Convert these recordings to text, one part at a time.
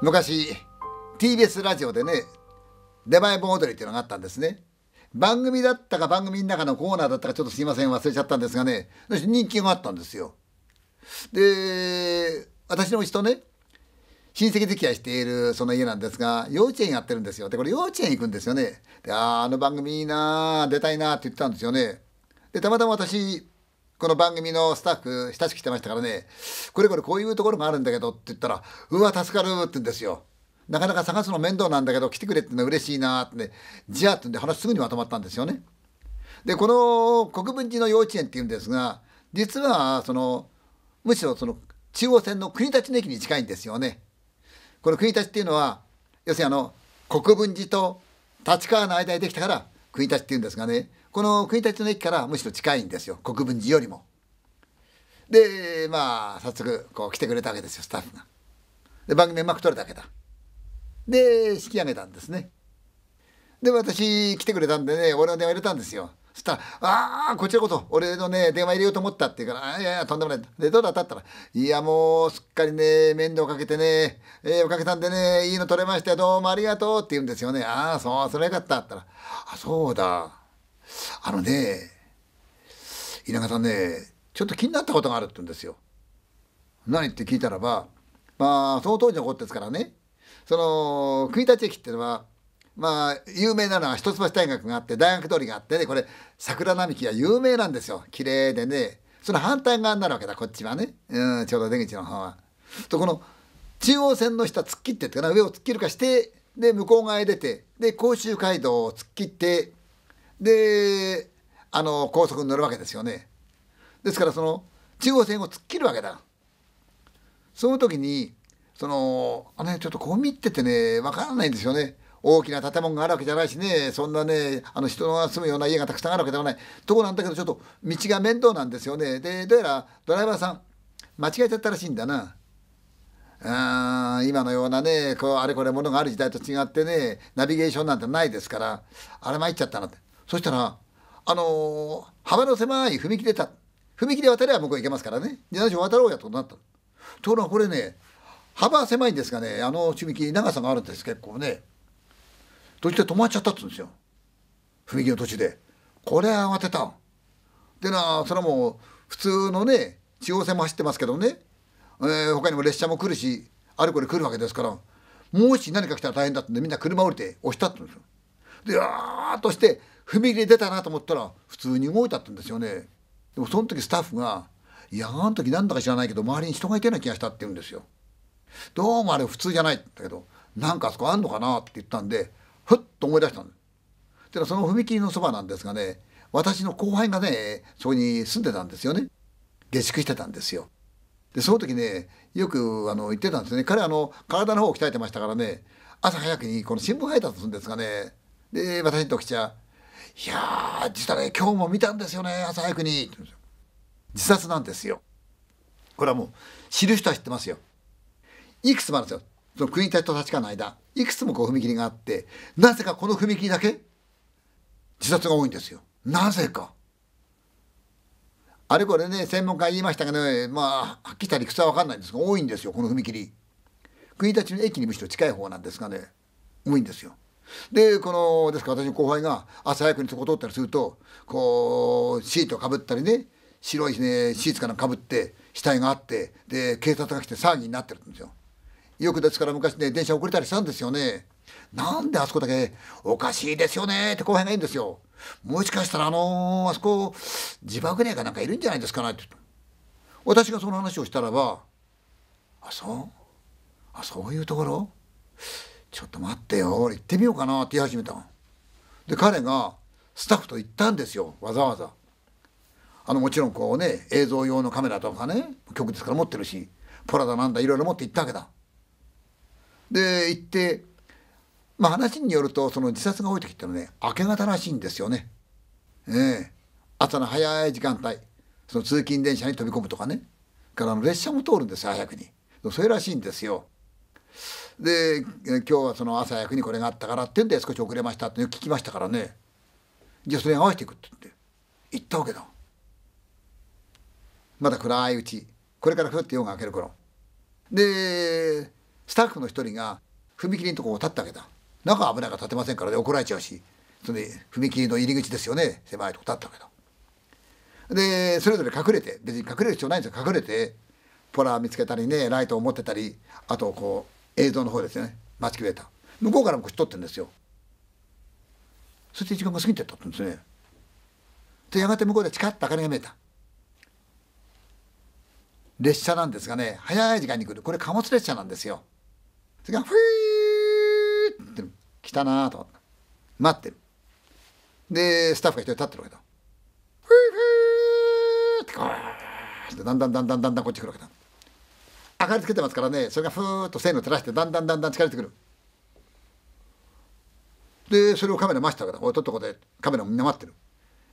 昔 TBS ラジオでね出前盆踊りっていうのがあったんですね番組だったか番組の中のコーナーだったかちょっとすいません忘れちゃったんですがね私人気があったんですよで私のうちとね親戚付き合いしているその家なんですが幼稚園やってるんですよでこれ幼稚園行くんですよねであああの番組いいな出たいなって言ってたんですよねでたまたま私この番組のスタッフ親しくしてましたからねこれこれこういうところがあるんだけどって言ったらうわ助かるって言うんですよなかなか探すの面倒なんだけど来てくれってのは嬉しいなって、ね、じゃあってんで話すぐにまとまったんですよねでこの国分寺の幼稚園っていうんですが実はそのむしろその中央線の国立の駅に近いんですよねこの国立っていうのは要するにあの国分寺と立川の間にできたから国立っていうんですがねこの国立の駅からむしろ近いんですよ国分寺よりも。でまあ早速こう来てくれたわけですよスタッフが。で番組うまく撮れたわけだ。で引き上げたんですね。で私来てくれたんでね俺の電話入れたんですよ。そしたら「ああこちらこそ俺のね電話入れようと思った」って言うから「あいやいやとんでもない」でどうだったったら「いやもうすっかりね面倒かけてねえー、おかけたんでねいいの取れましたよどうもありがとう」って言うんですよね「ああそうそれよかった」ったら「あそうだあのね、稲川さんね、ちょっと気になったことがあるって言うんですよ。何って聞いたらば、まあ、その当時のことですからね、その、国立駅っていうのは、まあ、有名なのは一橋大学があって、大学通りがあってね、これ、桜並木が有名なんですよ。綺麗でね。その反対側になるわけだ、こっちはね。うん、ちょうど出口の方は。と、この、中央線の下突っ切ってってかな、上を突っ切るかして、で、向こう側へ出て、で、甲州街道を突っ切って、であの高速に乗るわけですよねですからその中央線を突っ切るわけだその時にそのあのね、ちょっとこう見ててね分からないんですよね大きな建物があるわけじゃないしねそんなねあの人が住むような家がたくさんあるわけではないとこなんだけどちょっと道が面倒なんですよねでどうやらドライバーさん間違えちゃったらしいんだなあ今のようなねこうあれこれものがある時代と違ってねナビゲーションなんてないですからあれ参っちゃったなってそしたら、あのー、幅の狭い踏切でた。踏切で渡れば向こう行けますからね。自転車渡ろうやとなった。ところがこれね、幅は狭いんですがね、あの踏切、長さがあるんです、結構ね。途中で止まっちゃったっつうんですよ。踏切の途中で。これは慌てた。でな、それはもう、普通のね、地方線も走ってますけどね、えー、他にも列車も来るし、あれこれ来るわけですから、もし何か来たら大変だってんで、みんな車降りて押したって言うんですよ。で、やーっとして、踏み切り出たなと思ったら普通に動いたってんですよねでもその時スタッフが「いやあの時なんだか知らないけど周りに人がいてない気がした」って言うんですよどうもあれ普通じゃないだけどなんかあそこあんのかなって言ったんでふっと思い出したんですでその踏切のそばなんですがね私の後輩がねそこに住んでたんですよね下宿してたんですよでその時ねよくあの言ってたんですね彼あの体の方を鍛えてましたからね朝早くにこの新聞配達するんですがねで私の時ちゃいやー、実はね、今日も見たんですよね、朝早くに。自殺なんですよ。これはもう、知る人は知ってますよ。いくつもあるんですよ。その国と立たち間の間、いくつもこう踏切があって、なぜかこの踏切だけ、自殺が多いんですよ。なぜか。あれこれね、専門家言いましたけど、ね、まあ、はっきりした理屈は分かんないんですが、多いんですよ、この踏切。国立の駅にむしろ近い方なんですがね、多いんですよ。でこのですから私の後輩が朝早くにそこ通ったりするとこうシートかぶったりね白い、ね、シーツかなんかぶって死体があってで警察が来て騒ぎになってるんですよ。よくですから昔ね電車遅れたりしたんですよね。なんであそこだけおかしいですよねって後輩が言うんですよ。もしかしたらあのー、あそこ自爆霊かなんかいるんじゃないですかねって私がその話をしたらば「あそうあそういうところちょっと待ってよ俺行ってみようかな」って言い始めたの。で彼がスタッフと行ったんですよわざわざ。あのもちろんこうね映像用のカメラとかね曲ですから持ってるしポラだなんだいろいろ持って行ったわけだ。で行ってまあ話によるとその自殺が多い時ってのはね明け方らしいんですよね。ええ朝の早い時間帯その通勤電車に飛び込むとかねからの列車も通るんですよ早くにそれらしいんですよ。で今日はその朝役にこれがあったからってうんで少し遅れましたって聞きましたからねじゃあそれに合わせていくって言って行ったわけだまだ暗いうちこれからふって夜が明ける頃でスタッフの一人が踏切のとこを立ったわけだ中は危ないから立てませんからね怒られちゃうしそれ踏切の入り口ですよね狭いとこ立ったわけだでそれぞれ隠れて別に隠れる必要ないんですよ隠れてポラー見つけたりねライトを持ってたりあとこう映像の方ですよね待ちキュた向こうからもこっち撮ってるんですよそして時間が過ぎてったんですねでやがて向こうでチカッと明かりが見えた列車なんですがね早い時間に来るこれ貨物列車なんですよそれがフィーって来たなと待ってるでスタッフが一人立ってるわけだフィーフィーってこうだんだんだんだんだんだんこっち来るわけだ明かりつけてますからねそれがふーっと線を照らしてだんだんだんだん近づいてくるでそれをカメラ回したから俺撮ったことでカメラみんな待ってる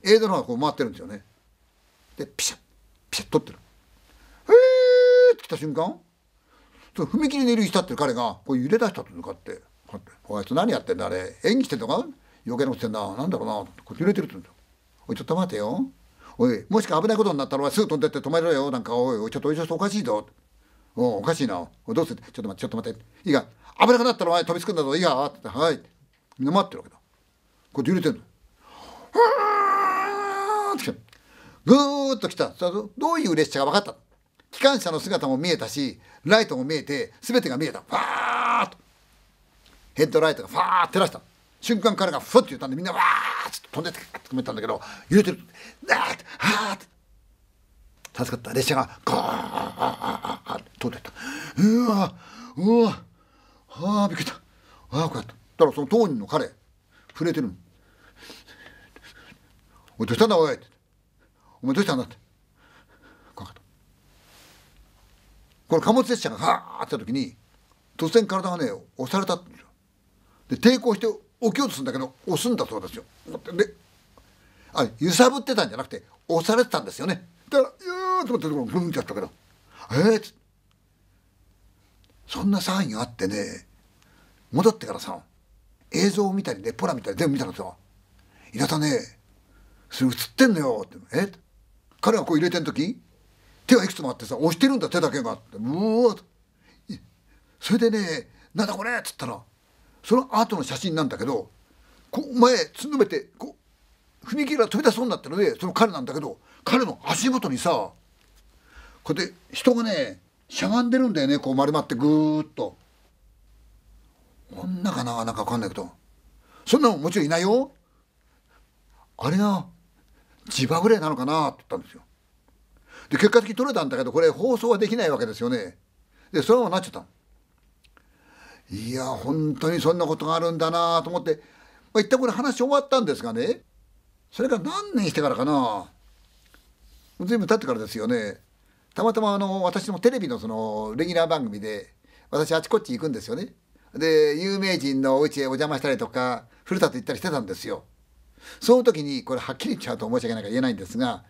映像の方がこう回ってるんですよねでピシャッピシャッ撮ってるへえって来た瞬間その踏切にいる人ってる彼がこう揺れ出したと向かって「おいつ何やってんだあれ演技してんのか余計なことしてんだなんだろうな」こう揺れてるって言うんだよ「おいちょっと待てよおいもしか危ないことになったらすぐ飛んでって止めろよなんかおいおいちょっとおいちょっとおかしいぞ」おおかしいな。どうするちょっと待って、ちょっと待って。いいか。危なくなったらお前飛びつくんだぞ。いいか。って言って、はい。みんな待ってるわけだ。こうやって揺れてんの。ふーって来た。ぐーっと来た。どういう列車が分かった機関車の姿も見えたし、ライトも見えて、すべてが見えた。ファーっと。ヘッドライトがファーって照らした。瞬間彼がふっと言ったんで、みんなわーっと飛んでって止めたんだけど、揺れてる。あーって、はーって。助かった列車がー通ってったうわうわはあびっくりしたああこうやっただからその当人の彼震えてるの「おいどうしたんだおい」って「お前どうしたんだ」って怖かったこれ貨物列車がガーッてた時に突然体がね押されたってんですよで抵抗して起きようとするんだけど押すんだそうですよであ揺さぶってたんじゃなくて押されてたんですよねだから「と思ったところちゃったから「えっ、ー?」そんなサインがあってね戻ってからさ映像を見たりねポラ見たり全部見たらさ「稲田ねそれ映ってんのよ」って「え彼がこう入れてん時手がいくつもあってさ押してるんだ手だけが」って「うわ」それでね「なんだこれ」っつったらその後の写真なんだけどこう前つんのめてこう踏切が飛び出そうになってるのでその彼なんだけど彼の足元にさこって人がねしゃがんでるんだよねこう丸まってぐーっと女かななんか分かんないけどそんなももちろんいないよあれが地場ぐらいなのかなって言ったんですよで結果的に取れたんだけどこれ放送はできないわけですよねでそのままなっちゃったいや本当にそんなことがあるんだなと思って、まあ、一旦これ話終わったんですがねそれが何年してからかな随分経ってからですよねたまたまあの私もテレビのそのレギュラー番組で私あちこち行くんですよね。で有名人のお家へお邪魔したりとか古さと行ったりしてたんですよ。その時にこれはっきり言っちゃうと申し訳ないから言えないんですが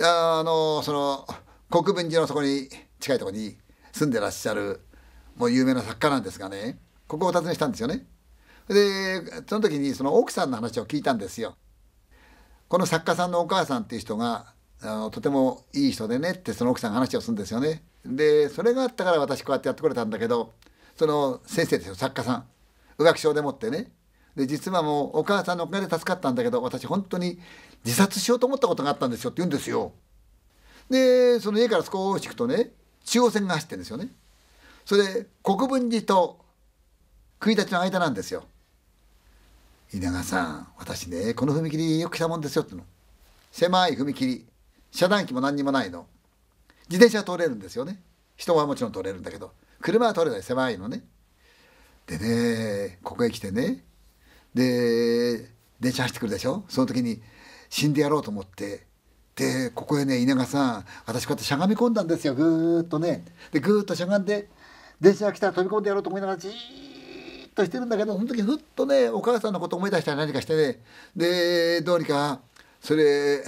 あのその国分寺のそこに近いとこに住んでらっしゃるもう有名な作家なんですがねここをお尋ねしたんですよね。でその時にその奥さんの話を聞いたんですよ。この作家さんのお母さんっていう人があのとてもいい人でねってその奥さんが話をするんですよね。でそれがあったから私こうやってやってくれたんだけどその先生ですよ作家さん宇気賞でもってねで実はもうお母さんのおかげで助かったんだけど私本当に自殺しようと思ったことがあったんですよって言うんですよ。でその家から少し行くとね中央線が走ってるんですよね。それ国分寺と国立の間なんですよ。稲川さん私ねこの踏切よく来たもんですよっての。狭い踏切遮断機も何にもないの自転車は通れるんですよね人はもちろん通れるんだけど車は通れない狭いのねでねここへ来てねで電車走ってくるでしょその時に死んでやろうと思ってでここへね稲川さん私こうやってしゃがみ込んだんですよぐーっとねでぐーっとしゃがんで電車が来たら飛び込んでやろうと思いながらじーっとしてるんだけどその時ふっとねお母さんのこと思い出したり何かしてねでどうにかそれ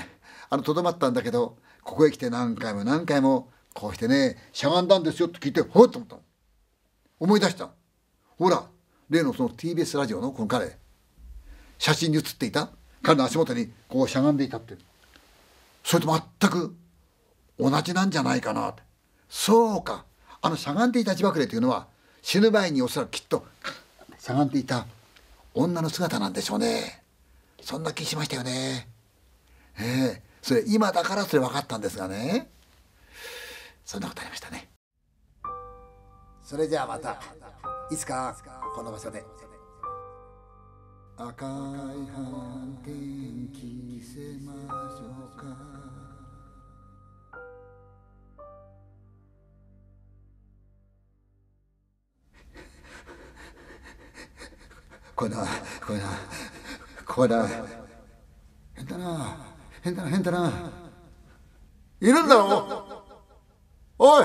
あのとどまったんだけどここへ来て何回も何回もこうしてねしゃがんだんですよって聞いてほっと思った思い出したほら例のその TBS ラジオのこの彼写真に写っていた彼の足元にこうしゃがんでいたってそれと全く同じなんじゃないかなってそうかあのしゃがんでいた地爆霊というのは死ぬ前におそらくきっとしゃがんでいた女の姿なんでしょうねそんな気しましたよねええそれ今だからそれ分かったんですがねそんなことありましたねそれじゃあまたいつかこの場所で赤い斑点着せましょうかこんな、こんな、こんな。変だな変だないるんだろおい